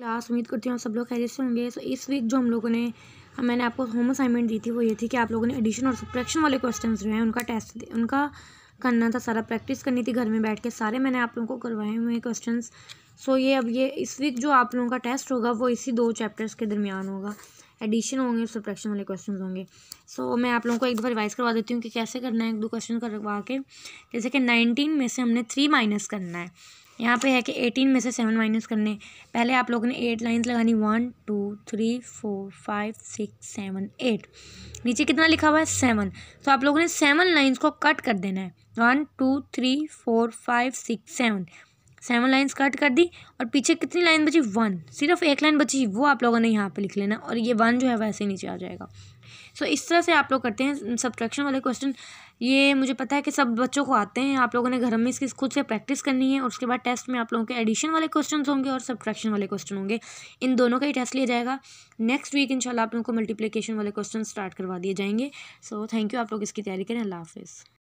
class उम्मीद करती हूँ आप सब लोग खैरियत से होंगे सो इस वीक जो हम लोगों ने मैंने आपको होम असाइनमेंट दी थी वो ये थी कि आप लोगों ने एडिशन और सब्ट्रैक्शन वाले क्वेश्चन जो हैं उनका टेस्ट उनका करना था सारा प्रैक्टिस करनी थी घर में बैठ के सारे मैंने आप लोगों को करवाए हुए हैं क्वेश्चन सो ये अब ये इस वीक जो आप लोगों का टेस्ट होगा वो इसी दो चैप्टर्स के दरमियान होगा एडिशन होंगे सब्ट्रैक्शन वाले क्वेश्चन होंगे सो so, मैं आप लोगों को एक दफ़ा रिवाइज़ करवा देती हूँ कि कैसे करना है एक दो क्वेश्चन करवा के जैसे कि नाइनटीन में से हमने थ्री माइनस करना है यहाँ पे है कि एटीन में से सेवन माइनस करने पहले आप लोगों ने एट लाइंस लगानी one two three four five six seven eight नीचे कितना लिखा हुआ है सेवन तो आप लोगों ने सेवन लाइंस को कट कर देना है one two three four five six seven seven lines cut कर दी और पीछे कितनी लाइन बची वन सिर्फ एक लाइन बची वो आप लोगों ने यहाँ पे लिख लेना और ये वन जो है वैसे ही नीचे आ जाएगा सो so, इस तरह से आप लोग करते हैं सब्ट्रैक्शन वाले क्वेश्चन ये मुझे पता है कि सब बच्चों को आते हैं आप लोगों ने घर में इसकी खुद से प्रैक्टिस करनी है और उसके बाद टेस्ट में आप लोगों के एडिशन वाले क्वेश्चन होंगे और सब्ट्रैक्शन वाले क्वेश्चन होंगे इन दोनों का ही टेस्ट लिया जाएगा नेक्स्ट वीक इन आप लोगों को मल्टीप्लीकेशन वाले क्वेश्चन स्टार्ट करवा दिए जाएंगे सो थैंक यू आप लोग इसकी तैयारी करें अल्लाह हाफिज़